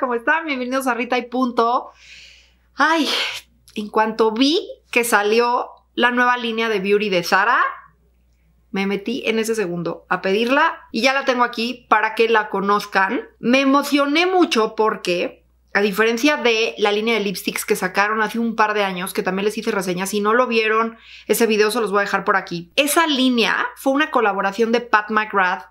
¿cómo están? Bienvenidos a Rita y Punto. Ay, en cuanto vi que salió la nueva línea de Beauty de Sara, me metí en ese segundo a pedirla y ya la tengo aquí para que la conozcan. Me emocioné mucho porque, a diferencia de la línea de lipsticks que sacaron hace un par de años, que también les hice reseña, si no lo vieron, ese video se los voy a dejar por aquí. Esa línea fue una colaboración de Pat McGrath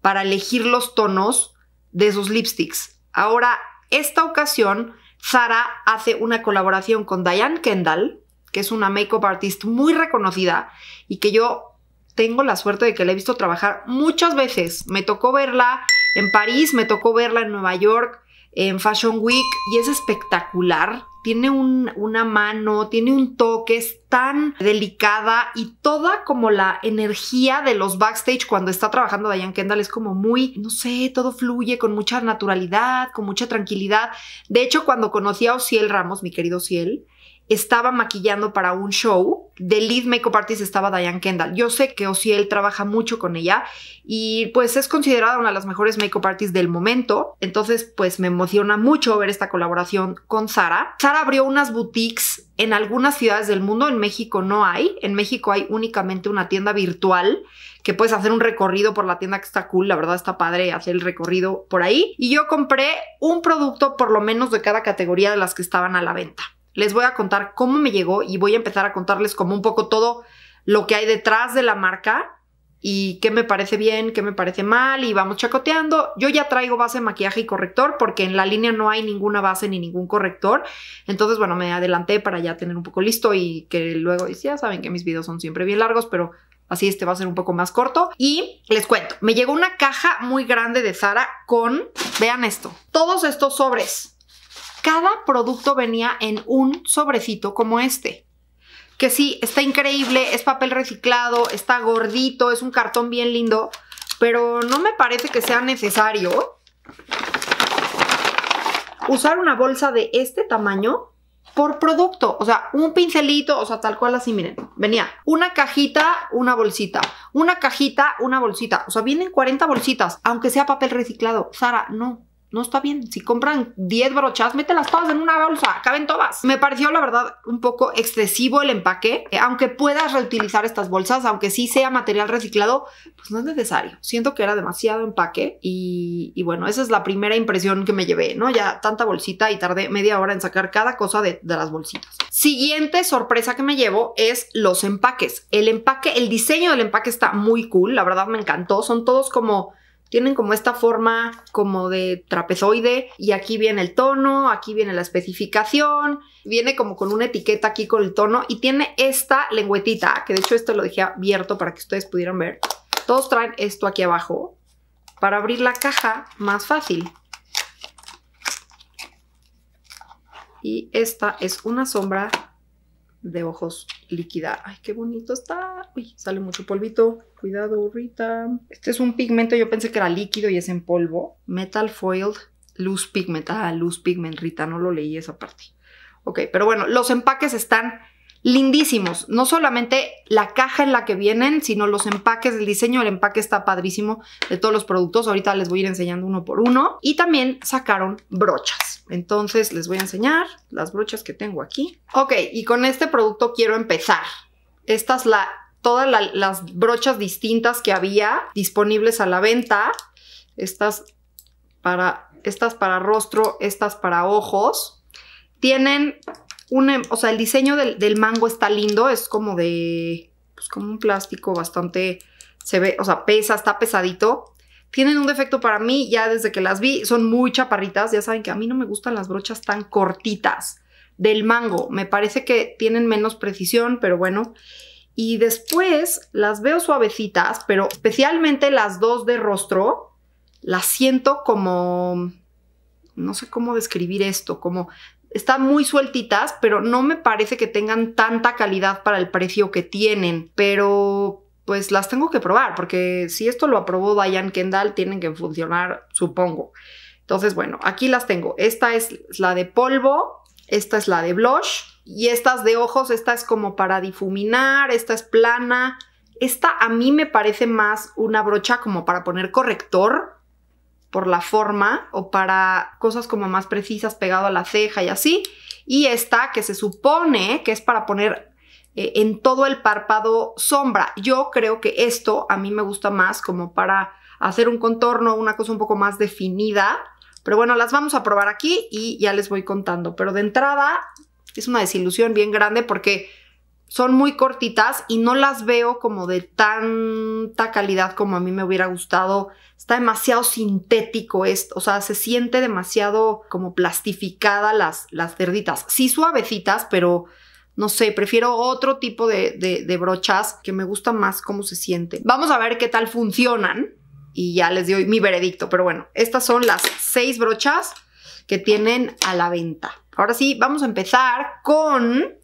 para elegir los tonos de sus lipsticks. Ahora esta ocasión, Zara hace una colaboración con Diane Kendall, que es una makeup artist muy reconocida y que yo tengo la suerte de que la he visto trabajar muchas veces. Me tocó verla en París, me tocó verla en Nueva York, en Fashion Week y es espectacular tiene una mano, tiene un toque, es tan delicada y toda como la energía de los backstage cuando está trabajando Diane Kendall es como muy, no sé, todo fluye con mucha naturalidad, con mucha tranquilidad. De hecho, cuando conocí a Ociel Ramos, mi querido Ociel, estaba maquillando para un show. De lead makeup artist estaba Diane Kendall. Yo sé que Oziel trabaja mucho con ella y pues es considerada una de las mejores makeup artists del momento. Entonces pues me emociona mucho ver esta colaboración con Sara. Sara abrió unas boutiques en algunas ciudades del mundo. En México no hay. En México hay únicamente una tienda virtual que puedes hacer un recorrido por la tienda que está cool, la verdad está padre hacer el recorrido por ahí. Y yo compré un producto por lo menos de cada categoría de las que estaban a la venta les voy a contar cómo me llegó y voy a empezar a contarles como un poco todo lo que hay detrás de la marca y qué me parece bien, qué me parece mal y vamos chacoteando. Yo ya traigo base, maquillaje y corrector porque en la línea no hay ninguna base ni ningún corrector. Entonces, bueno, me adelanté para ya tener un poco listo y que luego, y ya saben que mis videos son siempre bien largos, pero así este va a ser un poco más corto. Y les cuento, me llegó una caja muy grande de Zara con, vean esto, todos estos sobres cada producto venía en un sobrecito como este. Que sí, está increíble, es papel reciclado, está gordito, es un cartón bien lindo, pero no me parece que sea necesario usar una bolsa de este tamaño por producto, o sea, un pincelito, o sea, tal cual así, miren, venía una cajita, una bolsita, una cajita, una bolsita, o sea, vienen 40 bolsitas, aunque sea papel reciclado, Sara, no, no está bien. Si compran 10 brochas, mételas todas en una bolsa, caben todas. Me pareció, la verdad, un poco excesivo el empaque. Eh, aunque puedas reutilizar estas bolsas, aunque sí sea material reciclado, pues no es necesario. Siento que era demasiado empaque y, bueno, esa es la primera impresión que me llevé, ¿no? Ya tanta bolsita y tardé media hora en sacar cada cosa de, de las bolsitas. Siguiente sorpresa que me llevo es los empaques. El empaque, el diseño del empaque está muy cool, la verdad me encantó. Son todos como tienen como esta forma como de trapezoide y aquí viene el tono, aquí viene la especificación, viene como con una etiqueta aquí con el tono y tiene esta lengüetita, que de hecho esto lo dejé abierto para que ustedes pudieran ver. Todos traen esto aquí abajo para abrir la caja más fácil. Y esta es una sombra de ojos líquida. Ay, qué bonito está. Uy, sale mucho polvito. Cuidado, Rita. Este es un pigmento, yo pensé que era líquido y es en polvo. Metal Foiled Loose Pigment. Ah, Loose Pigment, Rita, no lo leí esa parte. Ok, pero bueno, los empaques están lindísimos. No solamente la caja en la que vienen, sino los empaques, el diseño el empaque está padrísimo de todos los productos. Ahorita les voy a ir enseñando uno por uno. Y también sacaron brochas. Entonces les voy a enseñar las brochas que tengo aquí. Ok, y con este producto quiero empezar. estas la todas las brochas distintas que había disponibles a la venta. Estas para, estas para rostro, estas para ojos. Tienen o sea, el diseño del, del, mango está lindo, es como de, pues como un plástico bastante, se ve, o sea, pesa, está pesadito. Tienen un defecto para mí, ya desde que las vi, son muy chaparritas, ya saben que a mí no me gustan las brochas tan cortitas del mango, me parece que tienen menos precisión, pero bueno. Y después las veo suavecitas, pero especialmente las dos de rostro, las siento como, no sé cómo describir esto, como están muy sueltitas, pero no me parece que tengan tanta calidad para el precio que tienen. Pero pues las tengo que probar, porque si esto lo aprobó Diane Kendall, tienen que funcionar, supongo. Entonces, bueno, aquí las tengo. Esta es la de polvo, esta es la de blush, y estas de ojos, esta es como para difuminar, esta es plana. Esta a mí me parece más una brocha como para poner corrector, por la forma o para cosas como más precisas pegado a la ceja y así. Y esta que se supone que es para poner eh, en todo el párpado sombra. Yo creo que esto a mí me gusta más como para hacer un contorno, una cosa un poco más definida. Pero bueno, las vamos a probar aquí y ya les voy contando. Pero de entrada es una desilusión bien grande porque son muy cortitas y no las veo como de tanta calidad como a mí me hubiera gustado. Está demasiado sintético esto, o sea, se siente demasiado como plastificada las, las cerditas. Sí suavecitas, pero no sé, prefiero otro tipo de, de brochas que me gusta más cómo se siente. Vamos a ver qué tal funcionan y ya les doy mi veredicto. Pero bueno, estas son las seis brochas que tienen a la venta. Ahora sí, vamos a empezar con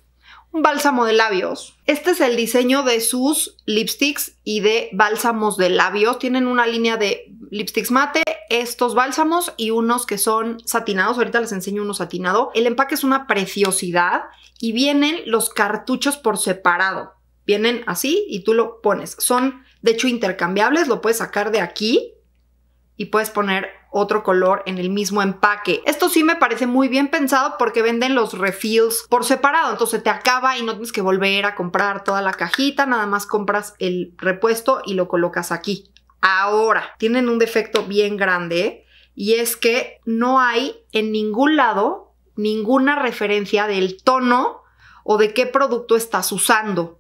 bálsamo de labios. Este es el diseño de sus lipsticks y de bálsamos de labios. Tienen una línea de lipsticks mate, estos bálsamos y unos que son satinados. Ahorita les enseño uno satinado. El empaque es una preciosidad y vienen los cartuchos por separado. Vienen así y tú lo pones. Son, de hecho, intercambiables. Lo puedes sacar de aquí y puedes poner otro color en el mismo empaque. Esto sí me parece muy bien pensado porque venden los refills por separado, entonces te acaba y no tienes que volver a comprar toda la cajita, nada más compras el repuesto y lo colocas aquí. Ahora, tienen un defecto bien grande y es que no hay en ningún lado ninguna referencia del tono o de qué producto estás usando.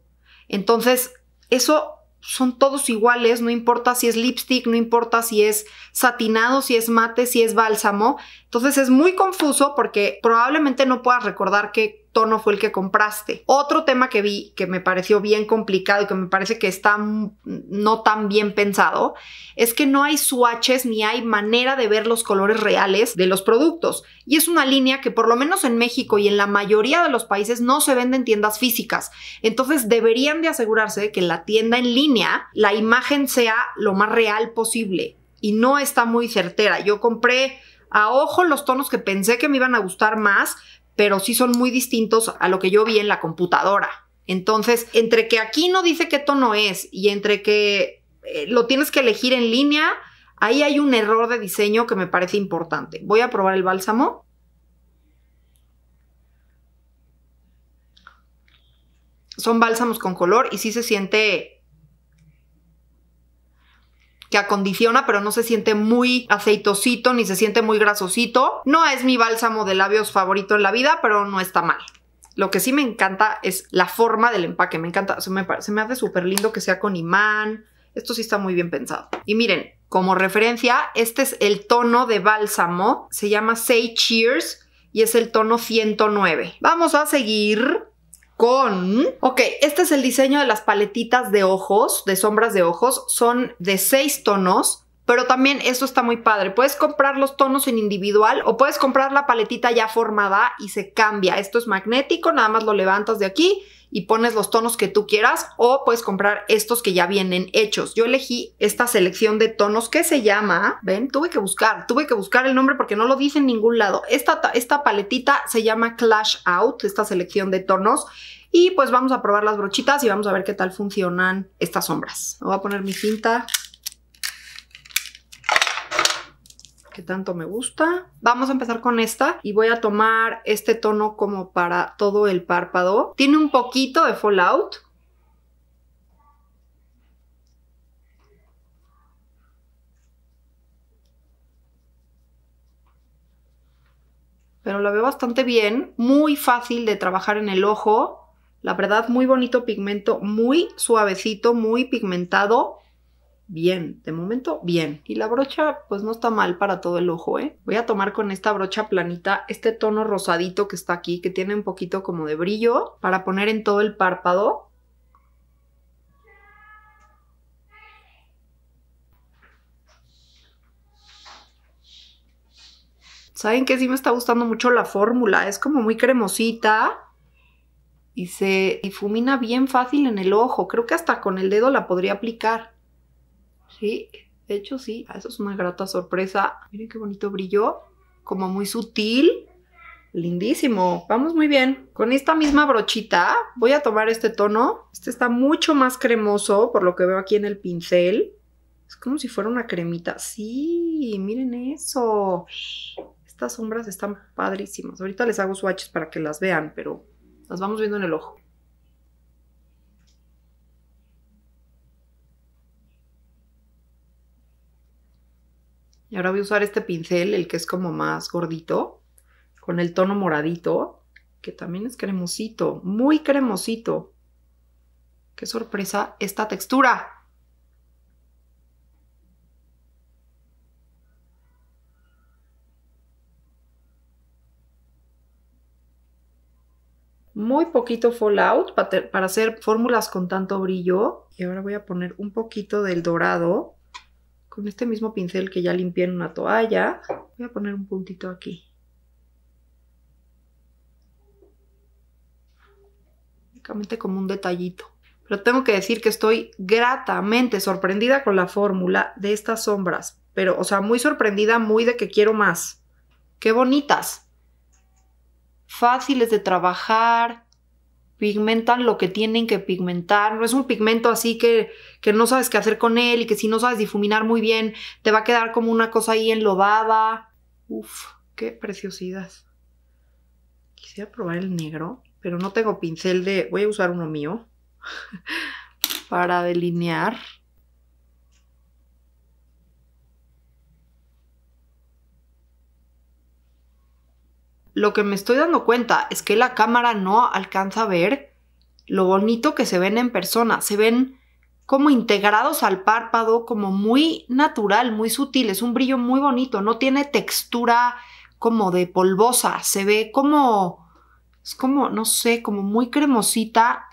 Entonces, eso son todos iguales, no importa si es lipstick, no importa si es satinado, si es mate, si es bálsamo. Entonces es muy confuso porque probablemente no puedas recordar que tono fue el que compraste. Otro tema que vi que me pareció bien complicado y que me parece que está no tan bien pensado es que no hay swatches ni hay manera de ver los colores reales de los productos. Y es una línea que por lo menos en México y en la mayoría de los países no se vende en tiendas físicas. Entonces deberían de asegurarse de que en la tienda en línea la imagen sea lo más real posible. Y no está muy certera. Yo compré a ojo los tonos que pensé que me iban a gustar más, pero sí son muy distintos a lo que yo vi en la computadora. Entonces, entre que aquí no dice qué tono es y entre que eh, lo tienes que elegir en línea, ahí hay un error de diseño que me parece importante. Voy a probar el bálsamo. Son bálsamos con color y sí se siente que acondiciona, pero no se siente muy aceitosito ni se siente muy grasosito. No es mi bálsamo de labios favorito en la vida, pero no está mal. Lo que sí me encanta es la forma del empaque. Me encanta, se me, me hace súper lindo que sea con imán. Esto sí está muy bien pensado. Y miren, como referencia, este es el tono de bálsamo. Se llama Say Cheers y es el tono 109. Vamos a seguir con... Ok, este es el diseño de las paletitas de ojos, de sombras de ojos. Son de seis tonos, pero también esto está muy padre. Puedes comprar los tonos en individual o puedes comprar la paletita ya formada y se cambia. Esto es magnético, nada más lo levantas de aquí y pones los tonos que tú quieras o puedes comprar estos que ya vienen hechos. Yo elegí esta selección de tonos que se llama, ven, tuve que buscar, tuve que buscar el nombre porque no lo dice en ningún lado. Esta, esta paletita se llama Clash Out, esta selección de tonos. Y pues vamos a probar las brochitas y vamos a ver qué tal funcionan estas sombras. Voy a poner mi cinta que tanto me gusta. Vamos a empezar con esta y voy a tomar este tono como para todo el párpado. Tiene un poquito de fallout. Pero la veo bastante bien, muy fácil de trabajar en el ojo. La verdad, muy bonito pigmento, muy suavecito, muy pigmentado bien, de momento bien. Y la brocha pues no está mal para todo el ojo, ¿eh? Voy a tomar con esta brocha planita este tono rosadito que está aquí, que tiene un poquito como de brillo, para poner en todo el párpado. ¿Saben que sí me está gustando mucho la fórmula? Es como muy cremosita y se difumina bien fácil en el ojo. Creo que hasta con el dedo la podría aplicar. Sí, de hecho sí, ah, eso es una grata sorpresa. Miren qué bonito brillo, como muy sutil. Lindísimo, vamos muy bien. Con esta misma brochita voy a tomar este tono. Este está mucho más cremoso por lo que veo aquí en el pincel. Es como si fuera una cremita. Sí, miren eso. Estas sombras están padrísimas. Ahorita les hago swatches para que las vean, pero las vamos viendo en el ojo. Y ahora voy a usar este pincel, el que es como más gordito, con el tono moradito, que también es cremosito, muy cremosito. ¡Qué sorpresa esta textura! muy poquito fallout para, hacer fórmulas con tanto brillo. Y ahora voy a poner un poquito del dorado con este mismo pincel que ya limpié en una toalla, voy a poner un puntito aquí. Únicamente como un detallito. Pero tengo que decir que estoy gratamente sorprendida con la fórmula de estas sombras. Pero, o sea, muy sorprendida, muy de que quiero más. ¡Qué bonitas! Fáciles de trabajar, pigmentan lo que tienen que pigmentar. No es un pigmento así que, que no sabes qué hacer con él y que si no sabes difuminar muy bien, te va a quedar como una cosa ahí enlobada. Uf, qué preciosidad. Quisiera probar el negro, pero no tengo pincel de... Voy a usar uno mío para delinear. lo que me estoy dando cuenta es que la cámara no alcanza a ver lo bonito que se ven en persona, se ven como integrados al párpado, como muy natural, muy sutil, es un brillo muy bonito, no tiene textura como de polvosa, se ve como, es como, no sé, como muy cremosita.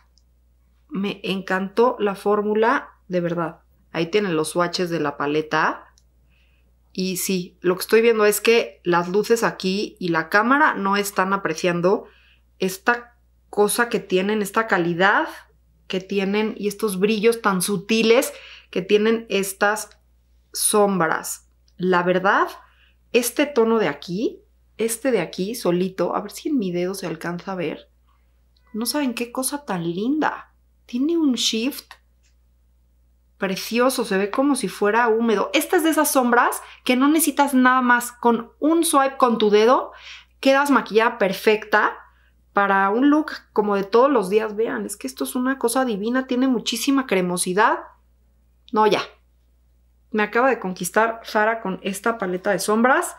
Me encantó la fórmula, de verdad. Ahí tienen los swatches de la paleta. Y sí, lo que estoy viendo es que las luces aquí y la cámara no están apreciando esta cosa que tienen, esta calidad que tienen y estos brillos tan sutiles que tienen estas sombras. La verdad, este tono de aquí, este de aquí solito, a ver si en mi dedo se alcanza a ver, no saben qué cosa tan linda. Tiene un shift precioso, se ve como si fuera húmedo. Estas es de esas sombras que no necesitas nada más. Con un swipe con tu dedo quedas maquillada perfecta para un look como de todos los días. Vean, es que esto es una cosa divina, tiene muchísima cremosidad. No, ya. Me acaba de conquistar Zara con esta paleta de sombras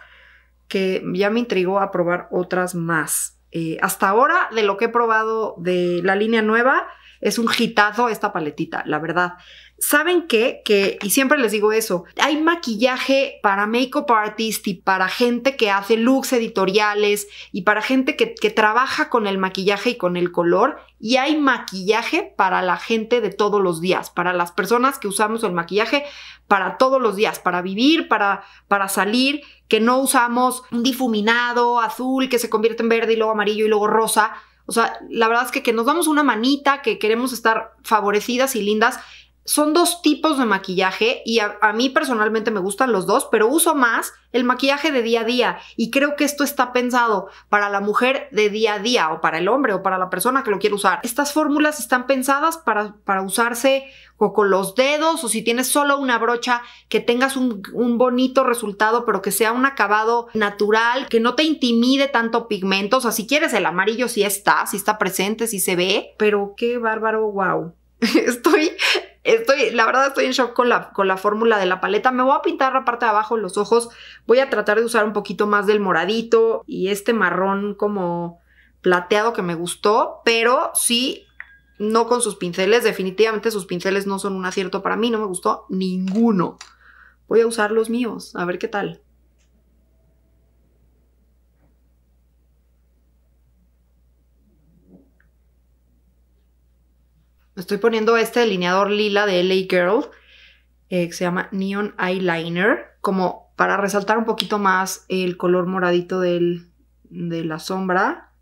que ya me intrigó a probar otras más. Eh, hasta ahora, de lo que he probado de la línea nueva, es un hitazo esta paletita, la verdad. ¿Saben qué? Que, y siempre les digo eso, hay maquillaje para make-up artist y para gente que hace looks editoriales y para gente que, que trabaja con el maquillaje y con el color y hay maquillaje para la gente de todos los días, para las personas que usamos el maquillaje para todos los días, para vivir, para, para salir, que no usamos un difuminado azul que se convierte en verde y luego amarillo y luego rosa, o sea, la verdad es que, que nos damos una manita, que queremos estar favorecidas y lindas son dos tipos de maquillaje y a, mí personalmente me gustan los dos, pero uso más el maquillaje de día a día y creo que esto está pensado para la mujer de día a día o para el hombre o para la persona que lo quiere usar. Estas fórmulas están pensadas para, para usarse con los dedos o si tienes solo una brocha que tengas un, bonito resultado pero que sea un acabado natural que no te intimide tanto pigmentos. o sea si quieres el amarillo si sí está si sí está presente si sí se ve pero qué bárbaro wow estoy estoy, la verdad estoy en shock con la, con la fórmula de la paleta. Me voy a pintar la parte de abajo los ojos. Voy a tratar de usar un poquito más del moradito y este marrón como plateado que me gustó, pero sí no con sus pinceles. Definitivamente sus pinceles no son un acierto para mí, no me gustó ninguno. Voy a usar los míos, a ver qué tal. Estoy poniendo este delineador lila de LA Girl, eh, que se llama Neon Eyeliner, como para resaltar un poquito más el color moradito de la sombra.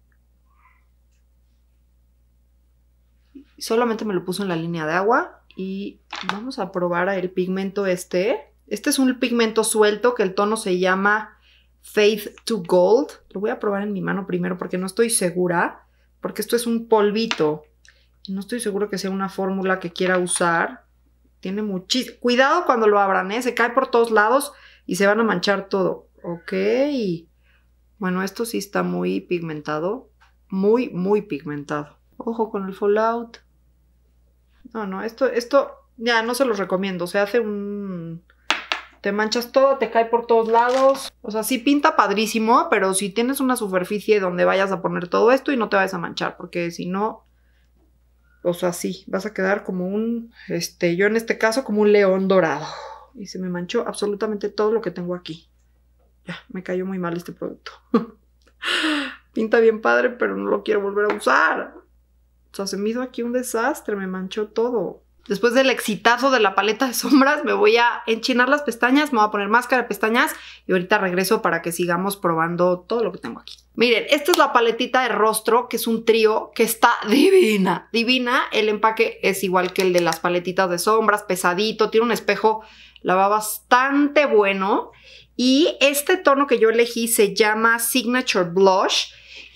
Solamente me lo puso en la línea de agua y vamos a probar el pigmento este. Este es un pigmento suelto que el tono se llama Faith to Gold. Lo voy a probar en mi mano primero porque no estoy segura, porque esto es un polvito. No estoy seguro que sea una fórmula que quiera usar. Tiene muchísimo. Cuidado cuando lo abran, ¿eh? Se cae por todos lados y se van a manchar todo. Ok. Bueno, esto sí está muy pigmentado. Muy, muy pigmentado. Ojo con el fallout. No, no, esto, esto ya no se los recomiendo. Se hace un... Te manchas todo, te cae por todos lados. O sea, sí pinta padrísimo, pero si tienes una superficie donde vayas a poner todo esto y no te vayas a manchar, porque si no, o sea, sí, vas a quedar como un, este, yo en este caso como un león dorado. Y se me manchó absolutamente todo lo que tengo aquí. Ya, me cayó muy mal este producto. Pinta bien padre, pero no lo quiero volver a usar. O sea, se me hizo aquí un desastre, me manchó todo después del exitazo de la paleta de sombras, me voy a enchinar las pestañas, me voy a poner máscara de pestañas y ahorita regreso para que sigamos probando todo lo que tengo aquí. Miren, esta es la paletita de rostro, que es un trío que está divina, divina. El empaque es igual que el de las paletitas de sombras, pesadito, tiene un espejo, la va bastante bueno. Y este tono que yo elegí se llama Signature Blush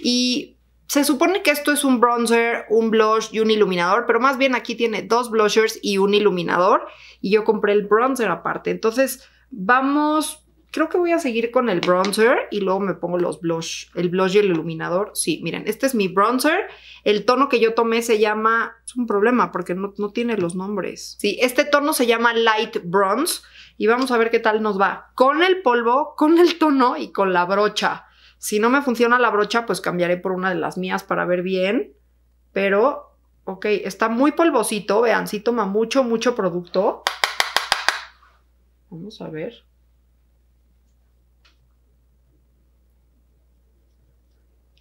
y se supone que esto es un bronzer, un blush y un iluminador, pero más bien aquí tiene dos blushers y un iluminador y yo compré el bronzer aparte. Entonces vamos, creo que voy a seguir con el bronzer y luego me pongo los blush, el blush y el iluminador. Sí, miren, este es mi bronzer. El tono que yo tomé se llama, es un problema porque no, no tiene los nombres. Sí, este tono se llama Light Bronze y vamos a ver qué tal nos va con el polvo, con el tono y con la brocha. Si no me funciona la brocha, pues cambiaré por una de las mías para ver bien. Pero, ok, está muy polvosito, vean, si toma mucho, mucho producto. Vamos a ver.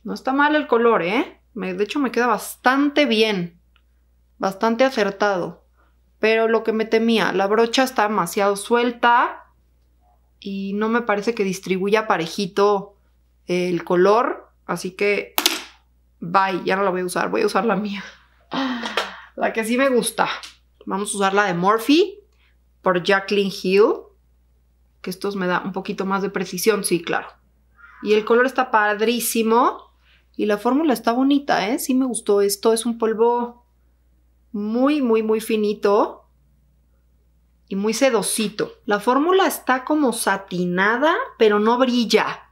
No está mal el color, ¿eh? de hecho, me queda bastante bien. Bastante acertado. Pero lo que me temía, la brocha está demasiado suelta y no me parece que distribuya parejito el color, así que bye, ya no la voy a usar, voy a usar la mía. La que sí me gusta. Vamos a usar la de Morphe por Jacqueline Hill, que estos me da un poquito más de precisión, sí, claro. Y el color está padrísimo y la fórmula está bonita, ¿eh? Sí me gustó esto, es un polvo muy, muy, muy finito y muy sedosito. La fórmula está como satinada, pero no brilla.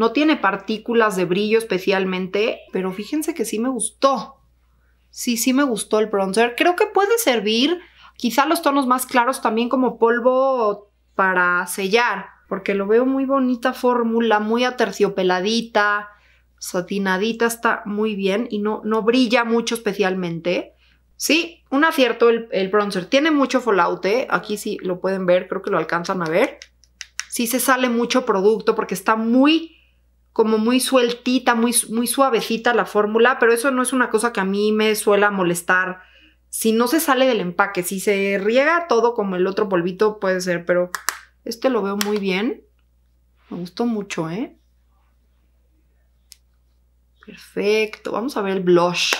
No tiene partículas de brillo especialmente, pero fíjense que sí me gustó. Sí, sí me gustó el bronzer. Creo que puede servir quizá los tonos más claros también como polvo para sellar, porque lo veo muy bonita fórmula, muy aterciopeladita, satinadita, está muy bien y no, no brilla mucho especialmente. Sí, un acierto el, bronzer. Tiene mucho fallout. aquí sí lo pueden ver, creo que lo alcanzan a ver. Sí se sale mucho producto porque está muy como muy sueltita, muy, muy suavecita la fórmula, pero eso no es una cosa que a mí me suela molestar. Si no se sale del empaque, si se riega todo como el otro polvito puede ser, pero este lo veo muy bien. Me gustó mucho, ¿eh? Perfecto. Vamos a ver el blush.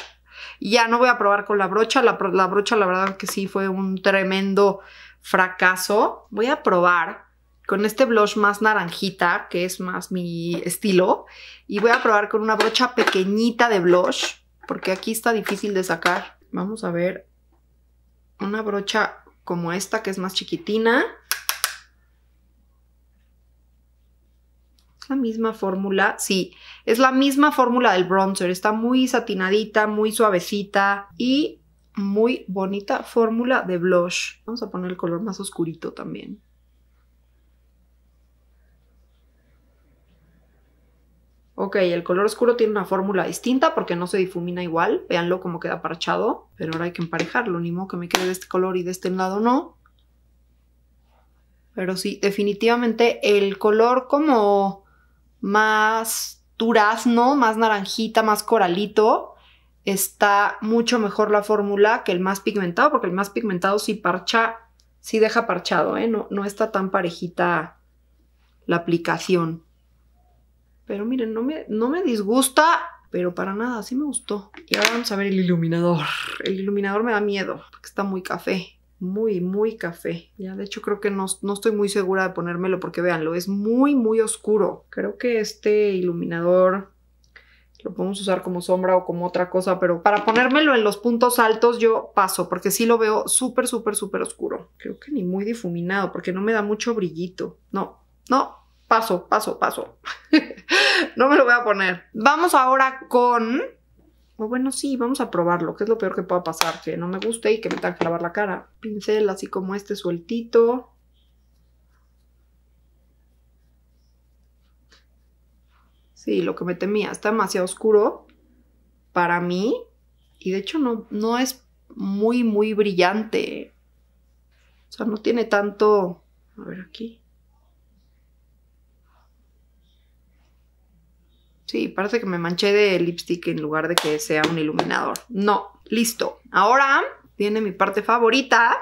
Ya no voy a probar con la brocha. La, la brocha, la verdad que sí, fue un tremendo fracaso. Voy a probar con este blush más naranjita, que es más mi estilo. Y voy a probar con una brocha pequeñita de blush, porque aquí está difícil de sacar. Vamos a ver una brocha como esta, que es más chiquitina. La misma fórmula, sí, es la misma fórmula del bronzer. Está muy satinadita, muy suavecita y muy bonita fórmula de blush. Vamos a poner el color más oscurito también. ok, el color oscuro tiene una fórmula distinta porque no se difumina igual, Veanlo cómo queda parchado, pero ahora hay que emparejarlo, ni modo que me quede de este color y de este lado no. Pero sí, definitivamente el color como más durazno, más naranjita, más coralito, está mucho mejor la fórmula que el más pigmentado, porque el más pigmentado sí parcha, sí deja parchado, ¿eh? no, no está tan parejita la aplicación. Pero miren, no me, no me disgusta, pero para nada, sí me gustó. Y ahora vamos a ver el iluminador. El iluminador me da miedo, porque está muy café. Muy, muy café. Ya, de hecho, creo que no, no estoy muy segura de ponérmelo porque véanlo, es muy, muy oscuro. Creo que este iluminador lo podemos usar como sombra o como otra cosa, pero para ponérmelo en los puntos altos yo paso, porque sí lo veo súper, súper, súper oscuro. Creo que ni muy difuminado, porque no me da mucho brillito. No, no, paso, paso, paso. no me lo voy a poner. Vamos ahora con... Bueno, sí, vamos a probarlo, ¿Qué es lo peor que pueda pasar, que no me guste y que me tenga que lavar la cara. Pincel así como este sueltito. Sí, lo que me temía, está demasiado oscuro para mí y de hecho no, no es muy, muy brillante. O sea, no tiene tanto... A ver aquí. Sí, parece que me manché de lipstick en lugar de que sea un iluminador. No, listo. Ahora viene mi parte favorita,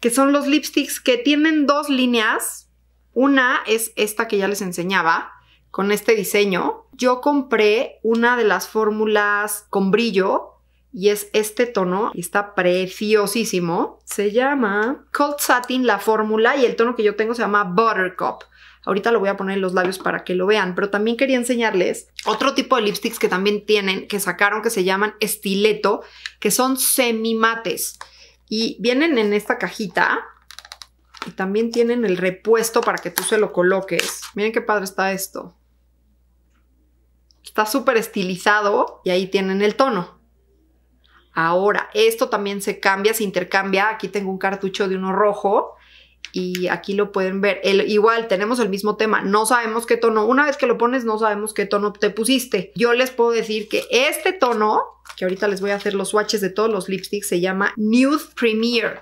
que son los lipsticks que tienen dos líneas. Una es esta que ya les enseñaba, con este diseño. Yo compré una de las fórmulas con brillo y es este tono. Está preciosísimo. Se llama Cold Satin la fórmula y el tono que yo tengo se llama Buttercup. Ahorita lo voy a poner en los labios para que lo vean, pero también quería enseñarles otro tipo de lipsticks que también tienen, que sacaron, que se llaman estileto, que son semimates. Y vienen en esta cajita y también tienen el repuesto para que tú se lo coloques. Miren qué padre está esto. Está súper estilizado y ahí tienen el tono. Ahora, esto también se cambia, se intercambia. Aquí tengo un cartucho de uno rojo y aquí lo pueden ver. El, igual tenemos el mismo tema, no sabemos qué tono, una vez que lo pones no sabemos qué tono te pusiste. Yo les puedo decir que este tono, que ahorita les voy a hacer los swatches de todos los lipsticks, se llama Nude Premier.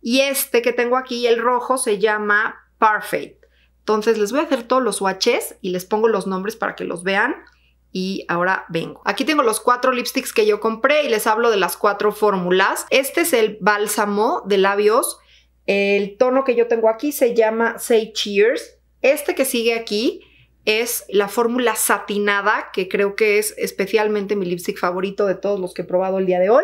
Y este que tengo aquí, el rojo, se llama Perfect. Entonces les voy a hacer todos los swatches y les pongo los nombres para que los vean y ahora vengo. Aquí tengo los cuatro lipsticks que yo compré y les hablo de las cuatro fórmulas. Este es el bálsamo de labios el tono que yo tengo aquí se llama Say Cheers. Este que sigue aquí es la fórmula satinada, que creo que es especialmente mi lipstick favorito de todos los que he probado el día de hoy.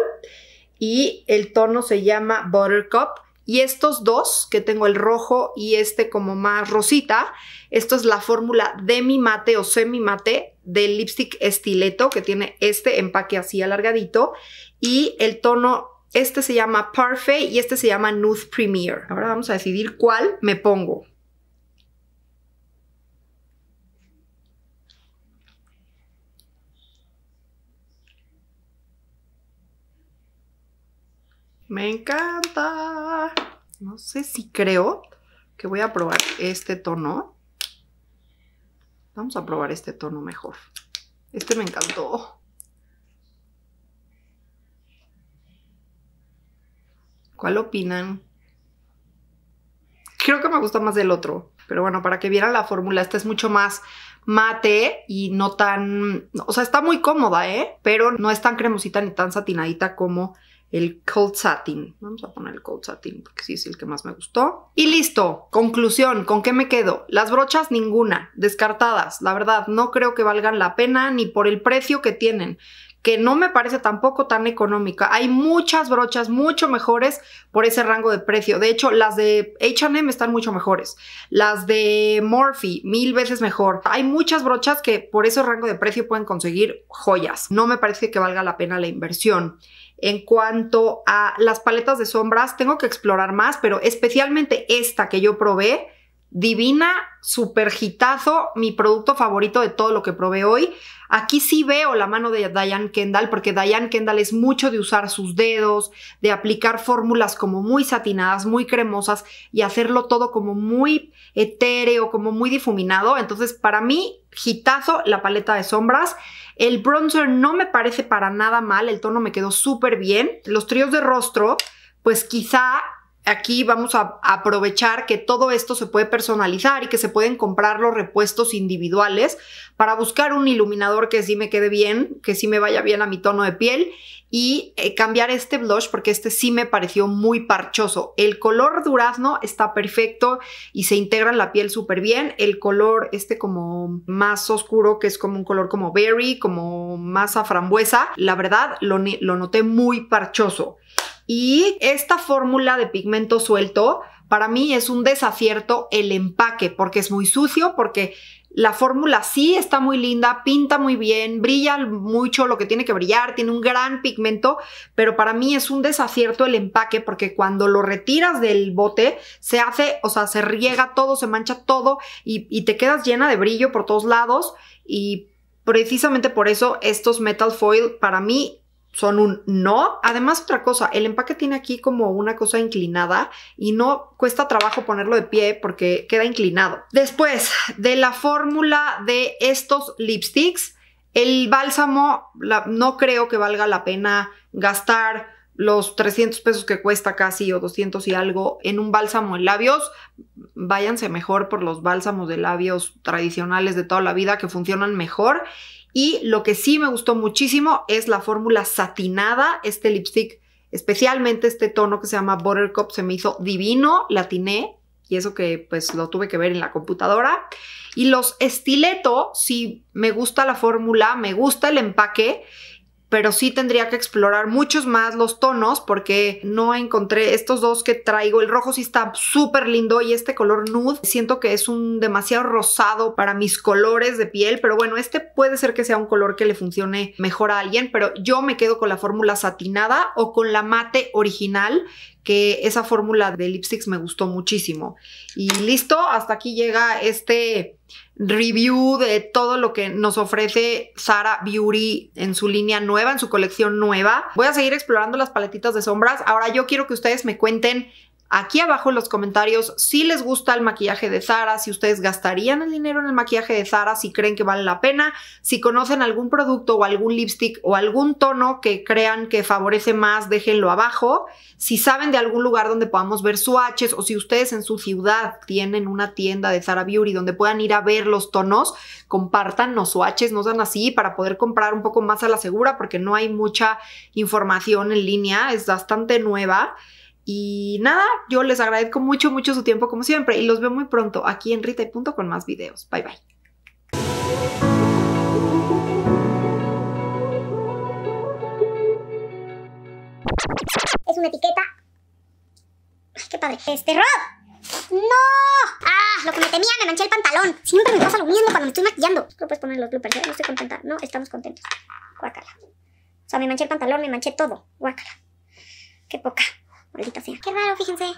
Y el tono se llama Buttercup. Y estos dos, que tengo el rojo y este como más rosita, esto es la fórmula demi mate o semi mate del lipstick estileto, que tiene este empaque así alargadito. Y el tono este se llama Parfait y este se llama Nude Premier. Ahora vamos a decidir cuál me pongo. Me encanta. No sé si creo que voy a probar este tono. Vamos a probar este tono mejor. Este me encantó. ¿Cuál opinan? Creo que me gusta más del otro, pero bueno, para que vieran la fórmula, esta es mucho más mate y no tan, o sea, está muy cómoda, ¿eh? Pero no es tan cremosita ni tan satinadita como el cold satin. Vamos a poner el cold satin porque sí es el que más me gustó. Y listo, conclusión, ¿con qué me quedo? Las brochas ninguna, descartadas, la verdad, no creo que valgan la pena ni por el precio que tienen que no me parece tampoco tan económica. Hay muchas brochas mucho mejores por ese rango de precio. De hecho, las de HM están mucho mejores. Las de Morphe, mil veces mejor. Hay muchas brochas que por ese rango de precio pueden conseguir joyas. No me parece que valga la pena la inversión. En cuanto a las paletas de sombras, tengo que explorar más, pero especialmente esta que yo probé, divina, super gitazo, mi producto favorito de todo lo que probé hoy. Aquí sí veo la mano de Diane Kendall, porque Diane Kendall es mucho de usar sus dedos, de aplicar fórmulas como muy satinadas, muy cremosas y hacerlo todo como muy etéreo, como muy difuminado. Entonces, para mí, hitazo la paleta de sombras. El bronzer no me parece para nada mal, el tono me quedó súper bien. Los tríos de rostro, pues quizá aquí vamos a aprovechar que todo esto se puede personalizar y que se pueden comprar los repuestos individuales para buscar un iluminador que sí me quede bien, que sí me vaya bien a mi tono de piel y eh, cambiar este blush porque este sí me pareció muy parchoso. El color durazno está perfecto y se integra en la piel súper bien. El color este como más oscuro, que es como un color como berry, como masa frambuesa, la verdad lo, lo noté muy parchoso. Y esta fórmula de pigmento suelto, para mí es un desacierto el empaque, porque es muy sucio, porque la fórmula sí está muy linda, pinta muy bien, brilla mucho lo que tiene que brillar, tiene un gran pigmento, pero para mí es un desacierto el empaque porque cuando lo retiras del bote se hace, o sea, se riega todo, se mancha todo y, y te quedas llena de brillo por todos lados y precisamente por eso estos metal foil para mí son un no. Además, otra cosa, el empaque tiene aquí como una cosa inclinada y no cuesta trabajo ponerlo de pie porque queda inclinado. Después de la fórmula de estos lipsticks, el bálsamo no creo que valga la pena gastar los 300 pesos que cuesta casi o 200 y algo en un bálsamo en labios, váyanse mejor por los bálsamos de labios tradicionales de toda la vida que funcionan mejor y lo que sí me gustó muchísimo es la fórmula satinada, este lipstick, especialmente este tono que se llama Buttercup, se me hizo divino, latiné, y eso que pues lo tuve que ver en la computadora. Y los estiletos sí me gusta la fórmula, me gusta el empaque pero sí tendría que explorar muchos más los tonos porque no encontré estos dos que traigo. El rojo sí está súper lindo y este color nude siento que es un demasiado rosado para mis colores de piel, pero bueno, este puede ser que sea un color que le funcione mejor a alguien, pero yo me quedo con la fórmula satinada o con la mate original que esa fórmula de lipsticks me gustó muchísimo. Y listo, hasta aquí llega este review de todo lo que nos ofrece Sara Beauty en su línea nueva, en su colección nueva. Voy a seguir explorando las paletitas de sombras. Ahora yo quiero que ustedes me cuenten Aquí abajo en los comentarios si les gusta el maquillaje de Zara, si ustedes gastarían el dinero en el maquillaje de Zara, si creen que vale la pena, si conocen algún producto o algún lipstick o algún tono que crean que favorece más, déjenlo abajo. Si saben de algún lugar donde podamos ver swatches o si ustedes en su ciudad tienen una tienda de Zara Beauty donde puedan ir a ver los tonos, compartan los swatches, nos dan así para poder comprar un poco más a la segura porque no hay mucha información en línea, es bastante nueva. Y nada, yo les agradezco mucho, mucho su tiempo como siempre y los veo muy pronto aquí en Rita y Punto con más videos. Bye bye. es una etiqueta. qué padre. Este, Rob. ¡No! Ah, lo que me temía, me manché el pantalón. Siempre me pasa lo mismo cuando me estoy maquillando. puedes poner los bloopers, ¿eh? No estoy contenta. No, estamos contentos. Guácala. O sea, me manché el pantalón, me manché todo. Guácala. Qué poca. Maldita sea. Qué raro, fíjense.